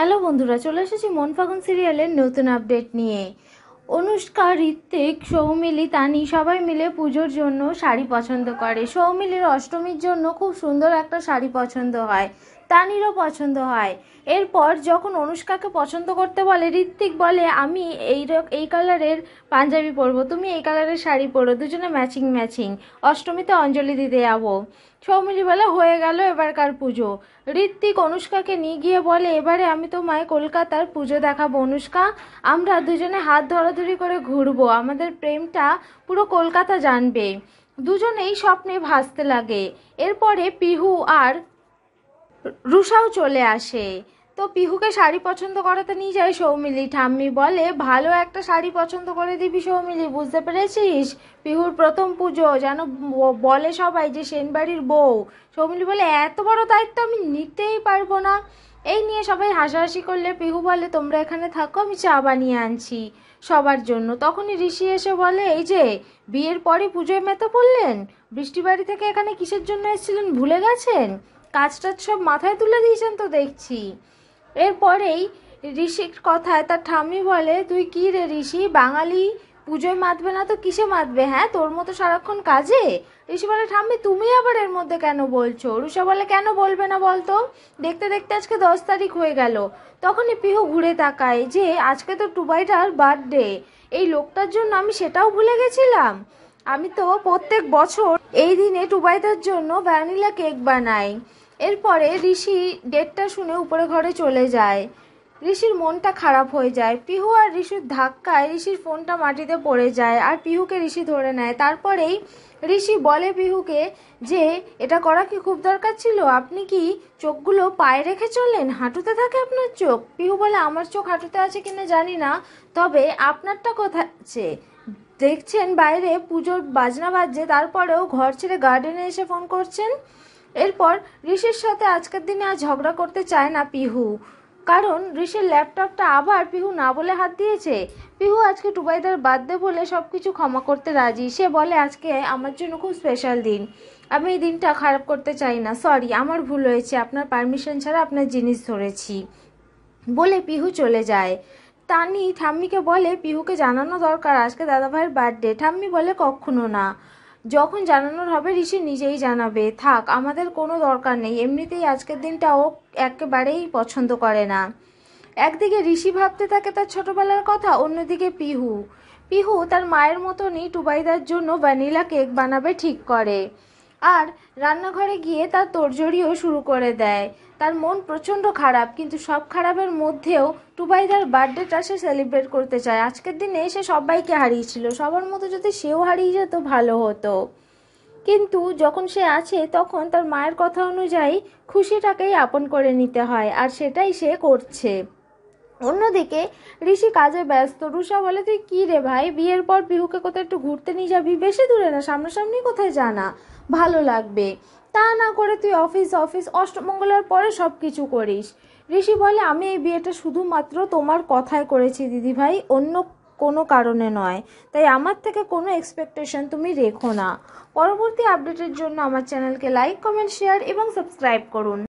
hello বন্ধুরা চলে এসেছি মন ফাগুন সিরিয়ালের নতুন আপডেট নিয়ে অনুষ্কা ঋত্বিক সৌমিলি তানি সবাই মিলে পুজোর জন্য শাড়ি পছন্দ করে সৌমিলির অষ্টমীর জন্য খুব সুন্দর একটা শাড়ি পছন্দ হয় তানিরও পছন্দ হয় এরপর যখন অনুষ্কাকে পছন্দ করতে বলে ঋত্বিক বলে আমি এই এই কালারের পাঞ্জাবি পরবো তুমি এই কালারের শাড়ি পরো দুজনে ম্যাচিং ম্যাচিং অষ্টমীতে অঞ্জলি দিতে যাবো বলে হয়ে গেল এবারকার পুজো ঋত্বিক অনুষ্কাকে নিয়ে গিয়ে বলে এবারে আমি তোমায় কলকাতার পুজো দেখাবো অনুষ্কা আমরা দুজনে হাত ধরাধরি করে ঘুরবো আমাদের প্রেমটা পুরো কলকাতা জানবে দুজনেই স্বপ্নে ভাসতে লাগে এরপরে পিহু আর রুষাও চলে আসে তো পিহুকে শাড়ি পছন্দ করাতে নিয়ে যায় সৌমিলি ঠাম্মি বলে ভালো একটা শাড়ি পছন্দ করে দিবি সৌমিলি বুঝতে পেরেছিস পিহুর প্রথম পুজো যেন বলে সবাই যে সেনবাড়ির বউ সৌমিলি বলে এত বড় দায়িত্ব আমি নিতেই পারবো না এই নিয়ে সবাই হাসাহাসি করলে পিহু বলে তোমরা এখানে থাকো আমি চা বানিয়ে আনছি সবার জন্য তখনই ঋষি এসে বলে এই যে বিয়ের পরে পুজোয় মেতে পড়লেন বৃষ্টি বাড়ি থেকে এখানে কিসের জন্য এসেছিলেন ভুলে গেছেন টাজ সব মাথায় তুলে দিয়েছেন তো দেখছি এরপরেই ঋষির কথায় তার ঠাম্মি বলে তুই কি রে ঋষি বাঙালি পুজোয় মাতবে না তো কিসে মাতবে হ্যাঁ তোর মতো সারাক্ষণ কাজে ঋষি বলে ঠাম্মি তুমি আবার এর মধ্যে কেন বলছো রুষা বলে কেন বলবে না বলতো দেখতে দেখতে আজকে দশ তারিখ হয়ে গেল তখনই পিহু ঘুরে তাকায় যে আজকে তো টুবাইটার বার্থডে এই লোকটার জন্য আমি সেটাও ভুলে গেছিলাম আমি তো প্রত্যেক বছর এই দিনে টুবাইটার জন্য ভ্যানিলা কেক বানাই এরপরে ঋষি ডেটটা শুনে উপরে ঘরে চলে যায় ঋষির মনটা খারাপ হয়ে যায় পিহু আর ঋষির ধাক্কায় ঋষির ফোনটা মাটিতে পড়ে যায় আর পিহুকে ঋষি ধরে নেয় তারপরেই ঋষি বলে পিহুকে যে এটা করা কি খুব দরকার ছিল আপনি কি চোখগুলো পায়ে রেখে চললেন হাঁটুতে থাকে আপনার চোখ পিহু বলে আমার চোখ হাঁটুতে আছে কিনা জানি না তবে আপনারটা কোথায় আছে দেখছেন বাইরে পুজোর বাজনা বাজছে তারপরেও ঘর ছেড়ে গার্ডেনে এসে ফোন করছেন এরপর ঋষির সাথে আজকের দিনে আর ঝগড়া করতে চায় না পিহু কারণ ঋষির ল্যাপটপটা আবার পিহু না বলে হাত দিয়েছে পিহু আজকে টুবাইদার বাদ দে বলে সব কিছু ক্ষমা করতে রাজি সে বলে আজকে আমার জন্য খুব স্পেশাল দিন আমি এই দিনটা খারাপ করতে চাই না সরি আমার ভুল হয়েছে আপনার পারমিশন ছাড়া আপনার জিনিস ধরেছি বলে পিহু চলে যায় তানি ঠাম্মিকে বলে পিহুকে জানানো দরকার আজকে দাদাভাইয়ের বার্থডে ঠাম্মি বলে কখনো না যখন জানানোর হবে ঋষি নিজেই জানাবে থাক আমাদের কোনো দরকার নেই এমনিতেই আজকের দিনটা ও একেবারেই পছন্দ করে না একদিকে ঋষি ভাবতে থাকে তার ছোটবেলার কথা অন্যদিকে পিহু পিহু তার মায়ের মতনই টুবাইদার জন্য ভ্যানিলা কেক বানাবে ঠিক করে আর রান্নাঘরে গিয়ে তার তোরজড়িও শুরু করে দেয় তার মন প্রচণ্ড খারাপ কিন্তু সব খারাপের মধ্যেও টুবাই তার বার্থডেটা সে সেলিব্রেট করতে চায় আজকের দিনে সে সবাইকে হারিয়েছিল সবার মতো যদি সেও হারিয়ে যেত ভালো হতো কিন্তু যখন সে আছে তখন তার মায়ের কথা অনুযায়ী খুশিটাকেই আপন করে নিতে হয় আর সেটাই সে করছে অন্যদিকে ঋষি কাজে ব্যস্ত রুষা বলে তুই কী রে ভাই বিয়ের পর পিহুকে কোথাও একটু ঘুরতে নিয়ে যাবি বেশি দূরে না সামনাসামনি কোথায় জানা ভালো লাগবে তা না করে তুই অফিস অফিস অষ্টমঙ্গলের পরে সব কিছু করিস ঋষি বলে আমি এই বিয়েটা শুধুমাত্র তোমার কথায় করেছি দিদি ভাই অন্য কোনো কারণে নয় তাই আমার থেকে কোনো এক্সপেকটেশন তুমি রেখো না পরবর্তী আপডেটের জন্য আমার চ্যানেলকে লাইক কমেন্ট শেয়ার এবং সাবস্ক্রাইব করুন